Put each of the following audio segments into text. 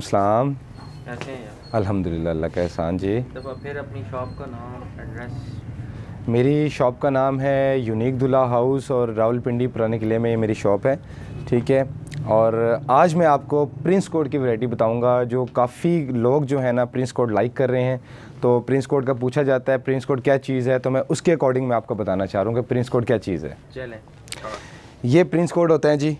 वालेकुम सलाम कैसे हैं अल्हम्दुलिल्लाह अल्लाह का एहसान जी तो फिर अपनी शॉप का नाम एड्रेस मेरी शॉप का नाम है यूनिक दुला हाउस और रावलपिंडी पुराने किले में ये मेरी शॉप है ठीक है और आज मैं आपको प्रिंस कोड की वैरायटी बताऊंगा जो काफ़ी लोग जो है ना प्रिंस कोड लाइक कर रहे हैं तो प्रिंस कोड का पूछा जाता है प्रिंस कोड क्या चीज़ है तो मैं उसके अकॉर्डिंग मैं आपको बताना चाह रहा हूँ कि प्रिंस कोड क्या चीज़ है चलें ये प्रिंस कोड होते हैं जी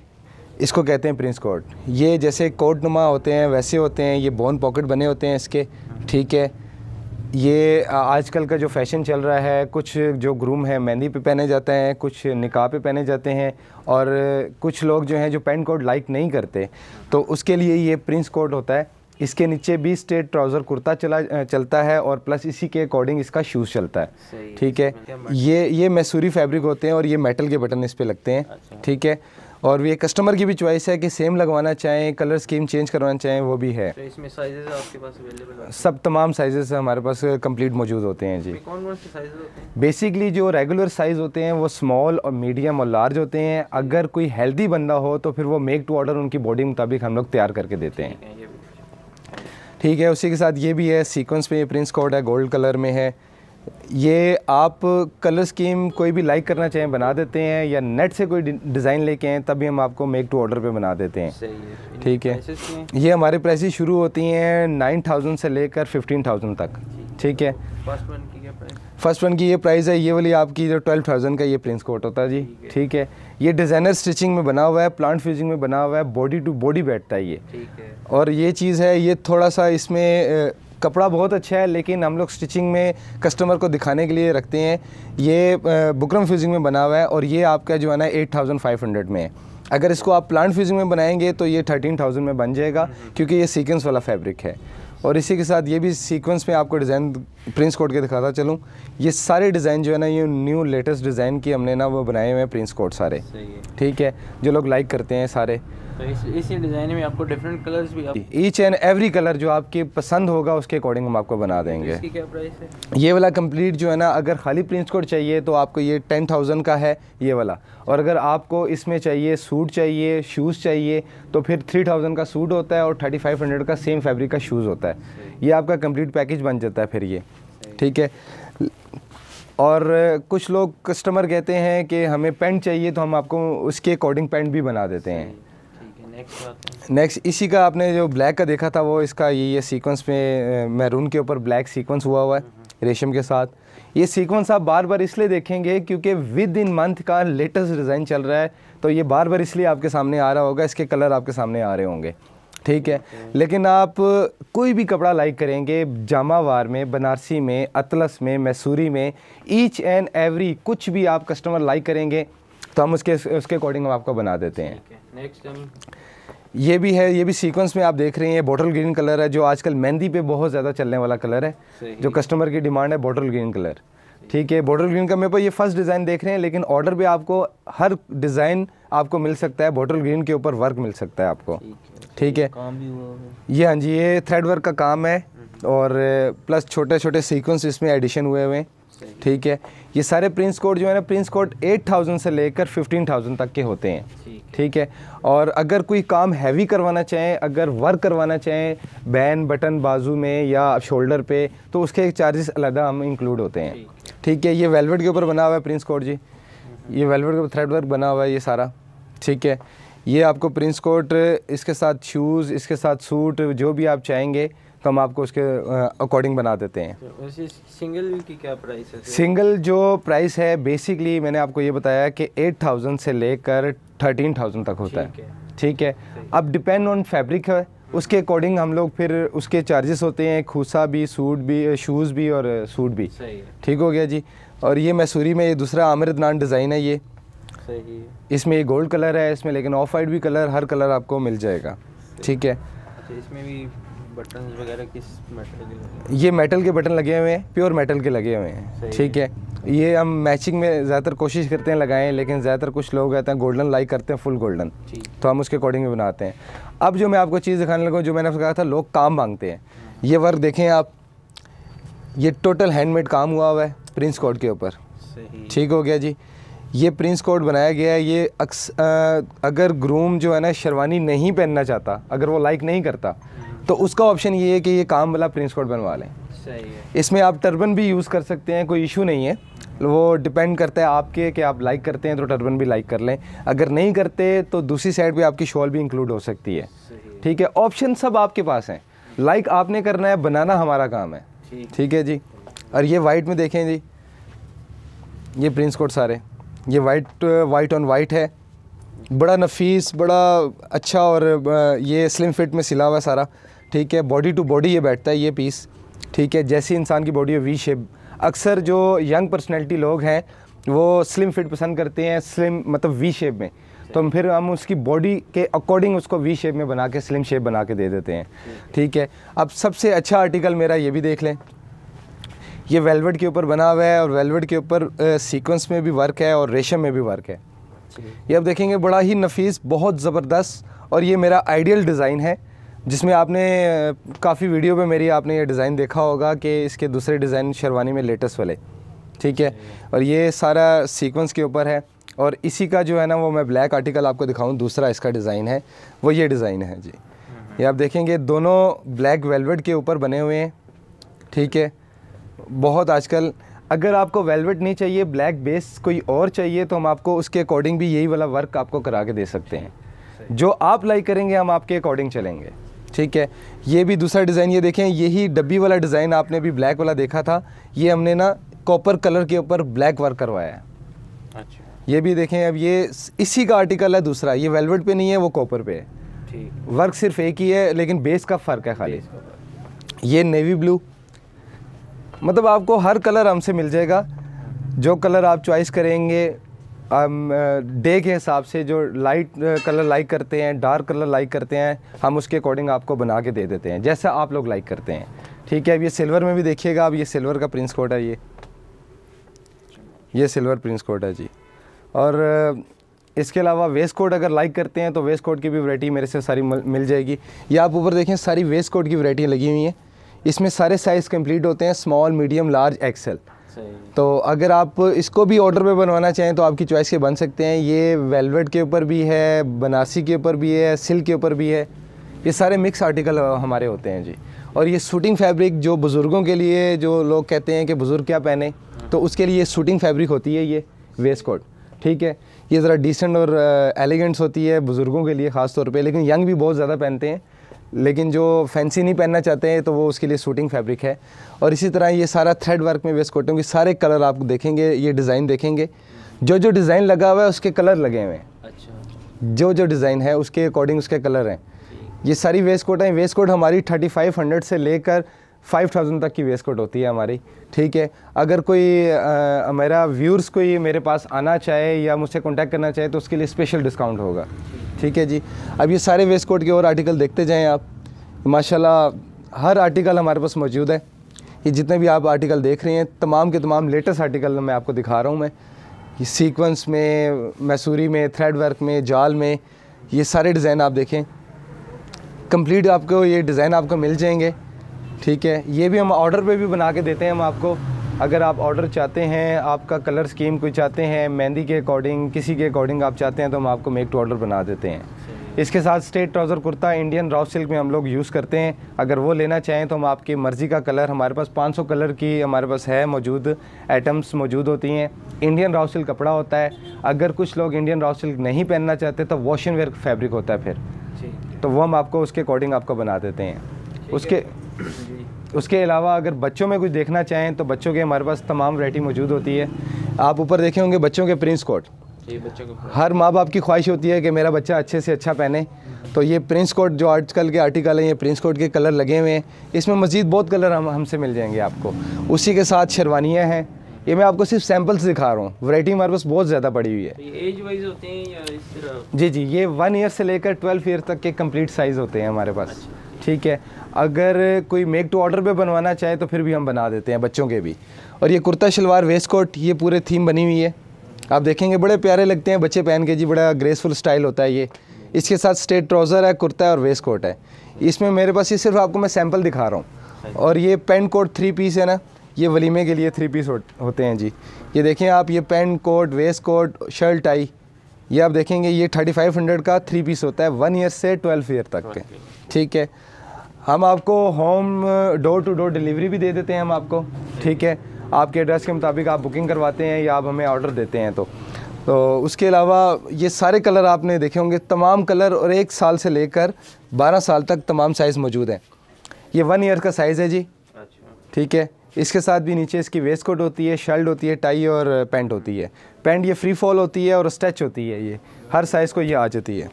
इसको कहते हैं प्रिंस कोट ये जैसे कोट नुमा होते हैं वैसे होते हैं ये बोन पॉकेट बने होते हैं इसके ठीक है ये आजकल का जो फैशन चल रहा है कुछ जो ग्रूम है मेहंदी पे पहने जाते हैं कुछ निकाह पे पहने जाते हैं और कुछ लोग जो हैं जो पेंट कोट लाइक नहीं करते तो उसके लिए ये प्रिंस कोट होता है इसके नीचे भी स्टेट ट्राउज़र कुर्ता चला चलता है और प्लस इसी के अकॉर्डिंग इसका शूज़ चलता है ठीक है ये ये मैसूरी फैब्रिक होते हैं और ये मेटल के बटन इस पर लगते हैं अच्छा। ठीक है और ये कस्टमर की भी चॉइस है कि सेम लगवाना चाहें कलर स्कीम चेंज करवाना चाहें वो भी है तो इसमें साइजेस आपके पास अवेलेबल सब तमाम साइजेस हमारे पास कंप्लीट मौजूद होते हैं जी कौन कौन से साइज होते हैं बेसिकली जो रेगुलर साइज़ होते हैं वो स्मॉल और मीडियम और लार्ज होते हैं अगर कोई हेल्दी बंदा हो तो फिर वो मेक टू ऑर्डर उनकी बॉडी मुताबिक हम लोग तैयार करके देते हैं ठीक है उसी के साथ ये भी है सीक्वेंस में प्रिंस कोड है गोल्ड कलर में है ये आप कलर स्कीम कोई भी लाइक करना चाहें बना देते हैं या नेट से कोई डिज़ाइन लेके आएँ तभी हम आपको मेक टू ऑर्डर पे बना देते हैं ठीक है, ये हमारे प्राइसेस शुरू होती हैं नाइन थाउजेंड से लेकर फिफ्टीन थाउजेंड तक ठीक है फर्स्ट वन की फर्स्ट वन की ये प्राइस है ये वाली आपकी जो ट्वेल्व थाउजेंड का ये प्रिंस कोट होता है जी ठीक है ये डिज़ाइनर स्टिचिंग में बना हुआ है प्लांट फ्यूजिंग में बना हुआ है बॉडी टू बॉडी बैठता है ये और ये चीज़ है ये थोड़ा सा इसमें कपड़ा बहुत अच्छा है लेकिन हम लोग स्टिचिंग में कस्टमर को दिखाने के लिए रखते हैं ये बुकरम फ्यूजिंग में बना हुआ है और ये आपका जो है ना एट थाउजेंड फाइव हंड्रेड में है अगर इसको आप प्लांट फ्यूजिंग में बनाएंगे तो ये थर्टीन थाउजेंड में बन जाएगा क्योंकि ये सीक्वेंस वाला फैब्रिक है और इसी के साथ ये भी सीक्वेंस में आपको डिज़ाइन प्रिंस कोट के दिखाता चलूँ ये सारे डिज़ाइन जो है ना ये न्यू लेटेस्ट डिज़ाइन की हमने ना वो बनाए हुए हैं प्रिंस कोट सारे ठीक है जो लोग लाइक करते हैं सारे तो इसी डिज़ाइन में आपको डिफरेंट कलर्स भी ईच एंड एवरी कलर जो आपके पसंद होगा उसके अकॉर्डिंग हम आपको बना तो देंगे इसकी क्या प्राइस है ये वाला कंप्लीट जो है ना अगर खाली प्रिंस कोड चाहिए तो आपको ये टेन थाउजेंड का है ये वाला और अगर आपको इसमें चाहिए सूट चाहिए शूज़ चाहिए तो फिर थ्री थाउजेंड का सूट होता है और थर्टी फाइव हंड्रेड का सेम फेब्रिक का शूज़ होता है ये आपका कम्प्लीट पैकेज बन जाता है फिर ये ठीक है और कुछ लोग कस्टमर कहते हैं कि हमें पेंट चाहिए तो हम आपको उसके अकॉर्डिंग पेंट भी बना देते हैं नेक्स्ट इसी का आपने जो ब्लैक का देखा था वो इसका ये ये सीक्वेंस में मैरून के ऊपर ब्लैक सीक्वेंस हुआ हुआ है रेशम के साथ ये सीक्वेंस आप बार बार इसलिए देखेंगे क्योंकि विद इन मंथ का लेटेस्ट डिज़ाइन चल रहा है तो ये बार बार इसलिए आपके सामने आ रहा होगा इसके कलर आपके सामने आ रहे होंगे ठीक है लेकिन आप कोई भी कपड़ा लाइक करेंगे जामावार में बनारसी में अतलस में मैसूरी में ईच एंड एवरी कुछ भी आप कस्टमर लाइक करेंगे तो हम उसके उसके अकॉर्डिंग हम आपका बना देते हैं नेक्स्ट ये भी है ये भी सीक्वेंस में आप देख रहे हैं बॉटल ग्रीन कलर है जो आजकल मेहंदी पे बहुत ज़्यादा चलने वाला कलर है जो कस्टमर की डिमांड है बॉटल ग्रीन कलर ठीक है बॉटल ग्रीन का मेरे पर ये फर्स्ट डिज़ाइन देख रहे हैं लेकिन ऑर्डर भी आपको हर डिज़ाइन आपको मिल सकता है बॉटल ग्रीन के ऊपर वर्क मिल सकता है आपको ठीक है तो ये हाँ जी ये थ्रेड वर्क का काम है हम्म। और प्लस छोटे छोटे सीक्वेंस इसमें एडिशन हुए हुए हैं ठीक है ये सारे प्रिंस कोड जो है ना प्रिंस कोड 8000 से लेकर 15000 तक के होते हैं ठीक है और अगर कोई काम हैवी करवाना चाहें अगर वर्क करवाना चाहें बैन बटन बाजू में या शोल्डर पे तो उसके चार्जेस अलहदा हम इंक्लूड होते हैं ठीक है ये वेलवेट के ऊपर बना हुआ है प्रिंस कोड जी ये वेलवेट के ऊपर थ्रेड वर्क बना हुआ है ये सारा ठीक है ये आपको प्रिंस कोट इसके साथ शूज़ इसके साथ सूट जो भी आप चाहेंगे तो हम आपको उसके अकॉर्डिंग बना देते हैं तो सिंगल की क्या प्राइस है सिंगल जो प्राइस है बेसिकली मैंने आपको ये बताया कि 8000 से लेकर 13000 तक होता है ठीक है अब डिपेंड ऑन फैब्रिक है उसके अकॉर्डिंग हम लोग फिर उसके चार्जेस होते हैं खूसा भी सूट भी शूज़ भी और सूट भी ठीक हो गया जी और ये मैसूरी में ये दूसरा आमिर नान डिज़ाइन है ये सही इसमें ये गोल्ड कलर है इसमें लेकिन ऑफ वाइट भी कलर हर कलर आपको मिल जाएगा ठीक है अच्छा, इसमें भी बटन वगैरह किस मेटल ये मेटल के बटन लगे हुए हैं प्योर मेटल के लगे हुए हैं ठीक है ये हम मैचिंग में ज़्यादातर कोशिश करते हैं लगाएं लेकिन ज़्यादातर कुछ लोग कहते हैं गोल्डन लाइक करते हैं फुल गोल्डन तो हम उसके अकॉर्डिंग भी बनाते हैं अब जो मैं आपको चीज़ दिखाने लगा जो मैंने आपसे कहा था लोग काम मांगते हैं ये वर्क देखें आप ये टोटल हैंडमेड काम हुआ हुआ है प्रिंस कोड के ऊपर ठीक हो गया जी ये प्रिंस कोड बनाया गया है ये अक्स अगर ग्रूम जो है ना शेरवानी नहीं पहनना चाहता अगर वो लाइक नहीं करता तो उसका ऑप्शन ये है कि ये काम वाला प्रिंस कोड बनवा लें इसमें आप टर्बन भी यूज़ कर सकते हैं कोई इशू नहीं है वो डिपेंड करता है आपके कि आप लाइक करते हैं तो टर्बन भी लाइक कर लें अगर नहीं करते तो दूसरी साइड भी आपकी शॉल भी इंक्लूड हो सकती है ठीक है ऑप्शन सब आपके पास हैं लाइक आपने करना है बनाना हमारा काम है ठीक है जी और ये वाइट में देखें जी ये प्रिंस कोड सारे ये वाइट वाइट ऑन वाइट है बड़ा नफीस बड़ा अच्छा और ये स्लिम फिट में सिला हुआ सारा ठीक है बॉडी टू बॉडी ये बैठता है ये पीस ठीक है जैसी इंसान की बॉडी है वी शेप अक्सर जो यंग पर्सनैलिटी लोग हैं वो स्लिम फिट पसंद करते हैं स्लिम मतलब वी शेप में तो हम फिर हम उसकी बॉडी के अकॉर्डिंग उसको वी शेप में बना के स्लिम शेप बना के दे देते हैं ठीक है अब सबसे अच्छा आर्टिकल मेरा ये भी देख लें ये वेलवेट के ऊपर बना हुआ है और वेलवेट के ऊपर सीक्वेंस में भी वर्क है और रेशम में भी वर्क है ये आप देखेंगे बड़ा ही नफीस बहुत ज़बरदस्त और ये मेरा आइडियल डिज़ाइन है जिसमें आपने काफ़ी वीडियो पे मेरी आपने ये डिज़ाइन देखा होगा कि इसके दूसरे डिज़ाइन शेरवानी में लेटेस्ट वाले ठीक है और ये सारा सीक्वेंस के ऊपर है और इसी का जो है ना वो मैं ब्लैक आर्टिकल आपको दिखाऊं दूसरा इसका डिज़ाइन है वो ये डिज़ाइन है जी हम्म। ये आप देखेंगे दोनों ब्लैक वेलवेट के ऊपर बने हुए हैं ठीक है बहुत आजकल अगर आपको वेलवेट नहीं चाहिए ब्लैक बेस कोई और चाहिए तो हम आपको उसके अकॉर्डिंग भी यही वाला वर्क आपको करा के दे सकते हैं जो आप लाइक करेंगे हम आपके अकॉर्डिंग चलेंगे ठीक है ये भी दूसरा डिज़ाइन ये देखें यही डब्बी वाला डिज़ाइन आपने भी ब्लैक वाला देखा था ये हमने ना कॉपर कलर के ऊपर ब्लैक वर्क करवाया है अच्छा ये भी देखें अब ये इसी का आर्टिकल है दूसरा ये वेलवेट पे नहीं है वो कॉपर पे है वर्क सिर्फ एक ही है लेकिन बेस का फ़र्क है खाली ये नेवी ब्लू मतलब आपको हर कलर हमसे मिल जाएगा जो कलर आप चॉइस करेंगे डे के हिसाब से जो लाइट कलर लाइक करते हैं डार्क कलर लाइक करते हैं हम उसके अकॉर्डिंग आपको बना के दे देते हैं जैसा आप लोग लाइक करते हैं ठीक है अब ये सिल्वर में भी देखिएगा अब ये सिल्वर का प्रिंस कोट है ये ये सिल्वर प्रिंस कोट है जी और इसके अलावा वेस्ट कोट अगर लाइक करते हैं तो वेस्ट कोट की भी वरायटी मेरे से सारी मिल जाएगी या आप ऊपर देखें सारी वेस्ट कोट की वरायटियाँ लगी हुई हैं इसमें सारे साइज़ कंप्लीट होते हैं स्मॉल मीडियम लार्ज एक्सेल तो अगर आप इसको भी ऑर्डर पे बनवाना चाहें तो आपकी चॉइस के बन सकते हैं ये वेलवेट के ऊपर भी है बनासी के ऊपर भी है सिल्क के ऊपर भी है ये सारे मिक्स आर्टिकल हमारे होते हैं जी और ये सूटिंग फैब्रिक जो बुज़ुर्गों के लिए जो लोग कहते हैं कि बुज़ुर्ग क्या पहने तो उसके लिए शूटिंग फैब्रिक होती है ये वेस्ट कोट ठीक है ये ज़रा डिसेंट और एलिगेंट्स होती है बुज़ुर्गों के लिए ख़ास तौर पे लेकिन यंग भी बहुत ज़्यादा पहनते हैं लेकिन जो फैंसी नहीं पहनना चाहते हैं तो वो उसके लिए सूटिंग फैब्रिक है और इसी तरह ये सारा थ्रेड वर्क में वेस्ट कोटों के सारे कलर आप देखेंगे ये डिज़ाइन देखेंगे जो जो डिज़ाइन लगा हुआ है उसके कलर लगे हुए हैं अच्छा जो जो डिज़ाइन है उसके अकॉर्डिंग उसके कलर हैं ये सारी वेस्ट कोट हैं वेस्ट कोट हमारी थर्टी फाइव हंड्रेड से लेकर 5000 तक की वेस्ट होती है हमारी ठीक है अगर कोई आ, मेरा व्यूर्स कोई मेरे पास आना चाहे या मुझसे कांटेक्ट करना चाहे तो उसके लिए स्पेशल डिस्काउंट होगा ठीक है जी अब ये सारे वेस्ट के और आर्टिकल देखते जाएँ आप माशाल्लाह हर आर्टिकल हमारे पास मौजूद है ये जितने भी आप आर्टिकल देख रहे हैं तमाम के तमाम लेटेस्ट आर्टिकल मैं आपको दिखा रहा हूँ मैं ये सीक्वेंस में मैसूरी में थ्रेड वर्क में जाल में ये सारे डिज़ाइन आप देखें कंप्लीट आपको ये डिज़ाइन आपको मिल जाएंगे ठीक है ये भी हम ऑर्डर पे भी बना के देते हैं हम आपको अगर आप ऑर्डर चाहते हैं आपका कलर स्कीम कोई चाहते हैं मेहंदी के अकॉर्डिंग किसी के अकॉर्डिंग आप चाहते हैं तो हम आपको मेक टू ऑर्डर बना देते हैं इसके साथ straight trouser kurta Indian raw silk में हम लोग यूज़ करते हैं अगर वो लेना चाहें तो हम आपकी मर्ज़ी का कलर हमारे पास 500 कलर की हमारे पास है मौजूद आइटम्स मौजूद होती हैं इंडियन रॉ सिल्क कपड़ा होता है अगर कुछ लोग इंडियन रॉ सिल्क नहीं पहनना चाहते तो वॉशिंग वेयर फैब्रिक होता है फिर तो वो हम आपको उसके अकॉर्डिंग आपको बना देते हैं उसके उसके अलावा अगर बच्चों में कुछ देखना चाहें तो बच्चों के हमारे पास तमाम वरायटी मौजूद होती है आप ऊपर देखे होंगे बच्चों के प्रिंस कोट हर माँ बाप की ख्वाहिश होती है कि मेरा बच्चा अच्छे से अच्छा पहने तो ये प्रिंस कोट जो आजकल के आर्टिकल हैं ये प्रिंस कोट के कलर लगे हुए हैं इसमें मज़ीद बहुत कलर हम हमसे मिल जाएंगे आपको उसी के साथ शेरवानियाँ हैं ये मैं आपको सिर्फ सैंपल्स दिखा रहा हूँ वैरायटी हमारे पास बहुत ज़्यादा पड़ी हुई है एज तो वाइज होते हैं या इस तरह जी जी ये वन ईयर से लेकर ट्वेल्व ईयर तक के कम्प्लीट साइज़ होते हैं हमारे पास अच्छा। ठीक है अगर कोई मेक टू ऑर्डर पे बनवाना चाहे तो फिर भी हम बना देते हैं बच्चों के भी और ये कुर्ता शलवार वेस्ट कोट ये पूरे थीम बनी हुई है आप देखेंगे बड़े प्यारे लगते हैं बच्चे पहन के जी बड़ा ग्रेसफुल स्टाइल होता है ये इसके साथ स्टेट ट्राउज़र है कुर्ता है और वेस्ट कोट है इसमें मेरे पास ये सिर्फ आपको मैं सैम्पल दिखा रहा हूँ और ये पेंट कोट थ्री पीस है ना ये वलीमे के लिए थ्री पीस होते हैं जी ये देखें आप ये pant coat waistcoat shirt आई ये आप देखेंगे ये थर्टी फाइव हंड्रेड का थ्री पीस होता है वन ईयर से ट्वेल्व ईयर तक के ठीक है हम आपको home door to door delivery भी दे देते हैं हम आपको ठीक है आपके एड्रेस के मुताबिक आप बुकिंग करवाते हैं या आप हमें ऑर्डर देते हैं तो तो उसके अलावा ये सारे कलर आपने देखे होंगे तमाम कलर और एक साल से लेकर बारह साल तक तमाम साइज़ मौजूद हैं ये वन ईयर का साइज़ है जी अच्छा। ठीक है इसके साथ भी नीचे इसकी वेस्ट कोट होती है शर्ट होती है टाई और पैंट होती है पैंट ये फ्री फॉल होती है और स्ट्रेच होती है ये हर साइज़ को ये आ जाती है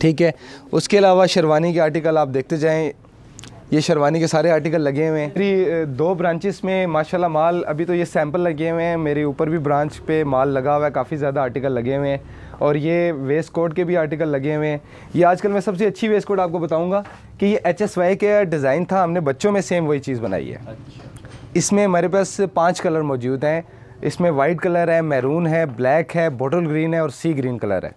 ठीक है उसके अलावा शेरवानी के आर्टिकल आप देखते जाएँ ये शेरवानी के सारे आर्टिकल लगे हुए हैं मेरी दो ब्रांचेस में माशाल्लाह माल अभी तो ये सैंपल लगे हुए हैं मेरे ऊपर भी ब्रांच पे माल लगा हुआ है काफ़ी ज़्यादा आर्टिकल लगे हुए हैं और ये वेस्ट कोट के भी आर्टिकल लगे हुए हैं ये आजकल मैं सबसे अच्छी वेस्ट कोट आपको बताऊँगा कि ये एच एस वाई का डिज़ाइन था हमने बच्चों में सेम वही चीज़ बनाई है अच्छा। इसमें हमारे पास पाँच कलर मौजूद हैं इसमें वाइट कलर है मैरून है ब्लैक है बोटल ग्रीन है और सी ग्रीन कलर है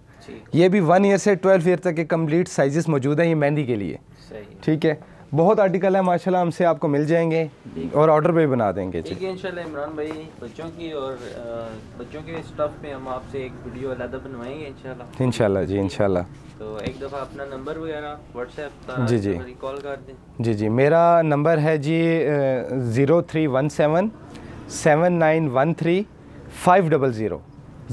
ये भी वन ईयर से ट्वेल्व ईयर तक के कम्प्लीट साइजेस मौजूद हैं ये मेहंदी के लिए ठीक है बहुत आर्टिकल है माशाल्लाह हमसे आपको मिल जाएंगे और ऑर्डर पे भी बना देंगे ठीक है इंशाल्लाह इमरान भाई बच्चों की और आ, बच्चों के स्टफ पे हम आपसे एक वीडियो अलहदा बनवाएंगे इंशाल्लाह इंशाल्लाह जी इंशाल्लाह तो एक दफ़ा अपना नंबर वगैरह व्हाट्सएप जी जी कॉल कर दें जी जी मेरा नंबर है जी zero three one seven seven nine one three five double zero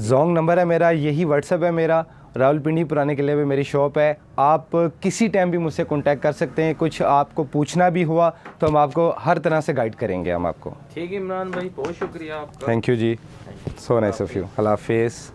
जोंग नंबर है मेरा यही व्हाट्सएप है मेरा रावलपिंडी पुराने किले में मेरी शॉप है आप किसी टाइम भी मुझसे कॉन्टैक्ट कर सकते हैं कुछ आपको पूछना भी हुआ तो हम आपको हर तरह से गाइड करेंगे हम आपको ठीक है इमरान भाई बहुत शुक्रिया आपका थैंक यू जी सो नाइस ऑफ यू अल्लाह हाफिज़